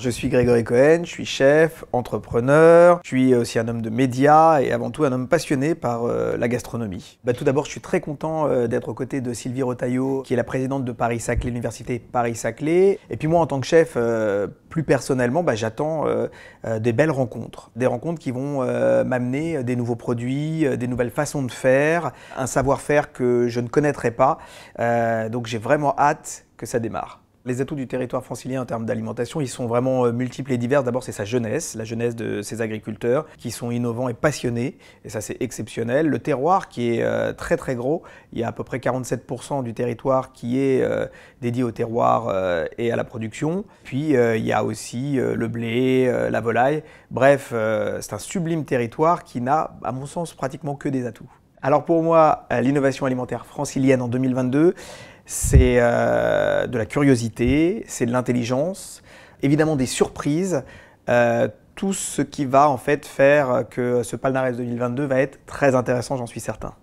Je suis Grégory Cohen, je suis chef, entrepreneur, je suis aussi un homme de médias et avant tout un homme passionné par euh, la gastronomie. Bah, tout d'abord, je suis très content euh, d'être aux côtés de Sylvie Rotaillot, qui est la présidente de Paris-Saclay, l'université Paris-Saclay. Et puis moi, en tant que chef, euh, plus personnellement, bah, j'attends des belles rencontres. Des rencontres qui vont m'amener des nouveaux produits, des nouvelles façons de faire, un savoir-faire que je ne connaîtrais pas. donc j'ai vraiment hâte que ça démarre. Les atouts du territoire francilien en termes d'alimentation, ils sont vraiment euh, multiples et divers. D'abord, c'est sa jeunesse, la jeunesse de ses agriculteurs qui sont innovants et passionnés, et ça c'est exceptionnel. Le terroir qui est euh, très très gros, il y a à peu près 47% du territoire qui est euh, dédié au terroir et à la production. Puis il y a aussi le blé, la volaille. Bref, c'est un sublime territoire qui n'a, à mon sens, pratiquement que des atouts. Alors pour moi, l'innovation alimentaire francilienne en 2022, c'est euh, de la curiosité, c'est de l'intelligence, évidemment des surprises, euh, tout ce qui va en fait faire que ce palmarès 2022 va être très intéressant, j'en suis certain.